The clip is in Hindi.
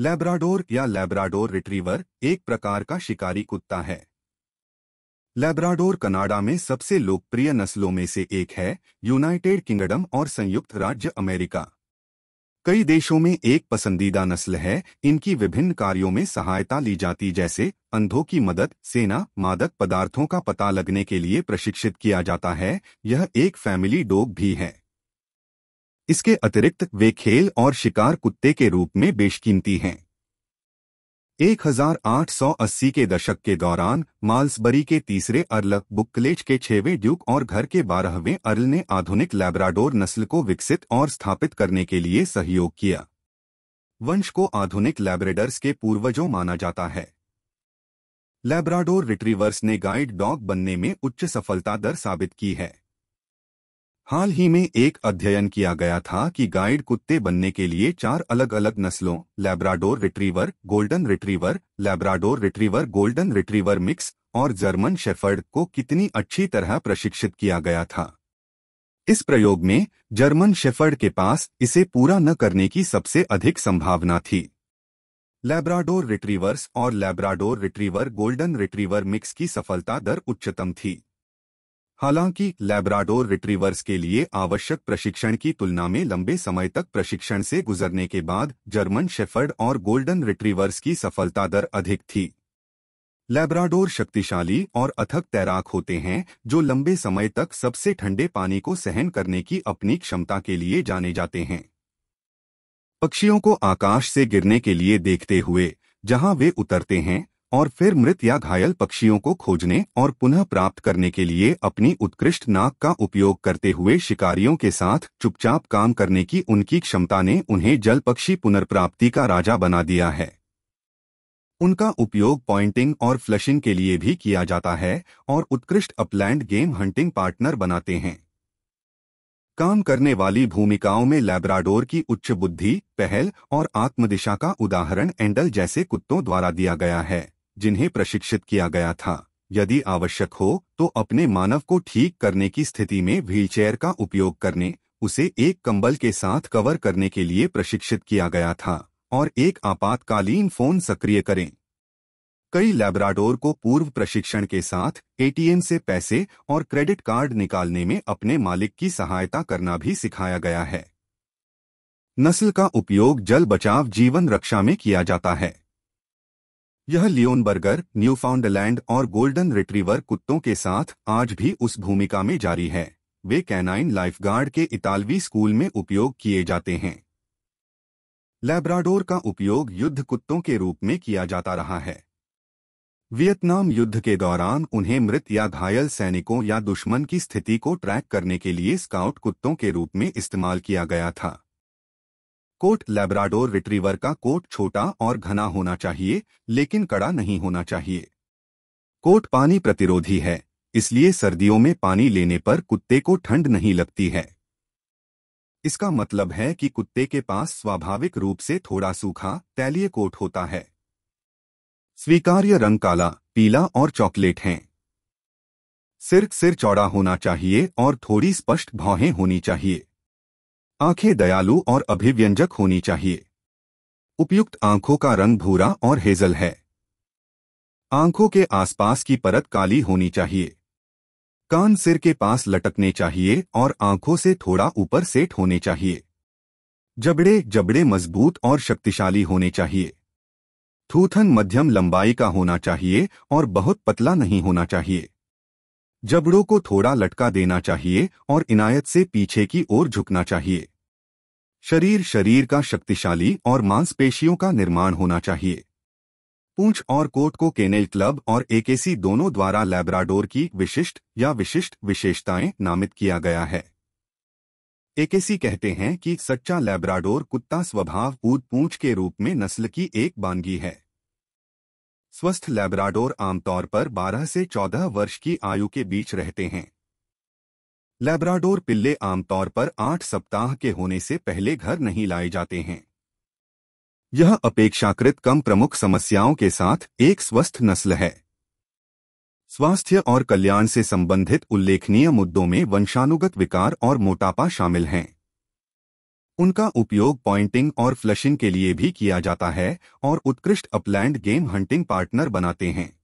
लैब्राडोर या लैब्राडोर रिट्रीवर एक प्रकार का शिकारी कुत्ता है लैब्राडोर कनाडा में सबसे लोकप्रिय नस्लों में से एक है यूनाइटेड किंगडम और संयुक्त राज्य अमेरिका कई देशों में एक पसंदीदा नस्ल है इनकी विभिन्न कार्यों में सहायता ली जाती जैसे अंधों की मदद सेना मादक पदार्थों का पता लगने के लिए प्रशिक्षित किया जाता है यह एक फैमिली डॉग भी है इसके अतिरिक्त वे खेल और शिकार कुत्ते के रूप में बेशकीमती हैं 1880 के दशक के दौरान माल्सबरी के तीसरे अर्ल बुकलेच के छवें ड्यूक और घर के बारहवें अर्ल ने आधुनिक लैब्राडोर नस्ल को विकसित और स्थापित करने के लिए सहयोग किया वंश को आधुनिक लैब्रेडर्स के पूर्वजों माना जाता है लैब्राडोर रिट्रीवर्स ने गाइड डॉग बनने में उच्च सफलता दर साबित की है हाल ही में एक अध्ययन किया गया था कि गाइड कुत्ते बनने के लिए चार अलग अलग नस्लों Labrador retriever golden retriever Labrador retriever golden retriever mix और जर्मन शेफर्ड को कितनी अच्छी तरह प्रशिक्षित किया गया था इस प्रयोग में जर्मन शेफर्ड के पास इसे पूरा न करने की सबसे अधिक संभावना थी लैब्राडोर रिट्रीवर्स और Labrador retriever golden retriever mix की सफलता दर उच्चतम थी हालांकि लैब्राडोर रिट्रीवर्स के लिए आवश्यक प्रशिक्षण की तुलना में लंबे समय तक प्रशिक्षण से गुजरने के बाद जर्मन शेफर्ड और गोल्डन रिट्रीवर्स की सफलता दर अधिक थी लैब्राडोर शक्तिशाली और अथक तैराक होते हैं जो लंबे समय तक सबसे ठंडे पानी को सहन करने की अपनी क्षमता के लिए जाने जाते हैं पक्षियों को आकाश से गिरने के लिए देखते हुए जहां वे उतरते हैं और फिर मृत या घायल पक्षियों को खोजने और पुनः प्राप्त करने के लिए अपनी उत्कृष्ट नाक का उपयोग करते हुए शिकारियों के साथ चुपचाप काम करने की उनकी क्षमता ने उन्हें जल पक्षी पुनर्प्राप्ति का राजा बना दिया है उनका उपयोग पॉइंटिंग और फ्लशिंग के लिए भी किया जाता है और उत्कृष्ट अपलैंड गेम हंटिंग पार्टनर बनाते हैं काम करने वाली भूमिकाओं में लैब्राडोर की उच्च बुद्धि पहल और आत्मदिशा का उदाहरण एंडल जैसे कुत्तों द्वारा दिया गया है जिन्हें प्रशिक्षित किया गया था यदि आवश्यक हो तो अपने मानव को ठीक करने की स्थिति में व्हीलचेयर का उपयोग करने उसे एक कंबल के साथ कवर करने के लिए प्रशिक्षित किया गया था और एक आपातकालीन फोन सक्रिय करें कई लैब्राडोर को पूर्व प्रशिक्षण के साथ एटीएम से पैसे और क्रेडिट कार्ड निकालने में अपने मालिक की सहायता करना भी सिखाया गया है नस्ल का उपयोग जल बचाव जीवन रक्षा में किया जाता है यह लियोन बर्गर न्यूफाउंडलैंड और गोल्डन रिट्रीवर कुत्तों के साथ आज भी उस भूमिका में जारी है वे कैनाइन लाइफगार्ड के इतालवी स्कूल में उपयोग किए जाते हैं लैब्राडोर का उपयोग युद्ध कुत्तों के रूप में किया जाता रहा है वियतनाम युद्ध के दौरान उन्हें मृत या घायल सैनिकों या दुश्मन की स्थिति को ट्रैक करने के लिए स्काउट कुत्तों के रूप में इस्तेमाल किया गया था कोट लेब्राडोर रिट्रीवर का कोट छोटा और घना होना चाहिए लेकिन कड़ा नहीं होना चाहिए कोट पानी प्रतिरोधी है इसलिए सर्दियों में पानी लेने पर कुत्ते को ठंड नहीं लगती है इसका मतलब है कि कुत्ते के पास स्वाभाविक रूप से थोड़ा सूखा तैलीय कोट होता है स्वीकार्य रंग काला पीला और चॉकलेट हैं सिर सिर चौड़ा होना चाहिए और थोड़ी स्पष्ट भौहें होनी चाहिए आंखें दयालु और अभिव्यंजक होनी चाहिए उपयुक्त आंखों का रंग भूरा और हेजल है आंखों के आसपास की परत काली होनी चाहिए कान सिर के पास लटकने चाहिए और आंखों से थोड़ा ऊपर सेट होने चाहिए जबड़े जबड़े मजबूत और शक्तिशाली होने चाहिए थूथन मध्यम लंबाई का होना चाहिए और बहुत पतला नहीं होना चाहिए जबड़ों को थोड़ा लटका देना चाहिए और इनायत से पीछे की ओर झुकना चाहिए शरीर शरीर का शक्तिशाली और मांसपेशियों का निर्माण होना चाहिए पूंछ और कोट को केनेल क्लब और एकेसी दोनों द्वारा लैब्राडोर की विशिष्ट या विशिष्ट विशेषताएं नामित किया गया है एकेसी कहते हैं कि सच्चा लैब्राडोर कुत्ता स्वभाव ऊद पूंछ के रूप में नस्ल की एक बानगी है स्वस्थ लैब्राडोर आमतौर पर 12 से 14 वर्ष की आयु के बीच रहते हैं लैब्राडोर पिल्ले आमतौर पर 8 सप्ताह के होने से पहले घर नहीं लाए जाते हैं यह अपेक्षाकृत कम प्रमुख समस्याओं के साथ एक स्वस्थ नस्ल है स्वास्थ्य और कल्याण से संबंधित उल्लेखनीय मुद्दों में वंशानुगत विकार और मोटापा शामिल हैं उनका उपयोग पॉइंटिंग और फ्लशिंग के लिए भी किया जाता है और उत्कृष्ट अपलैंड गेम हंटिंग पार्टनर बनाते हैं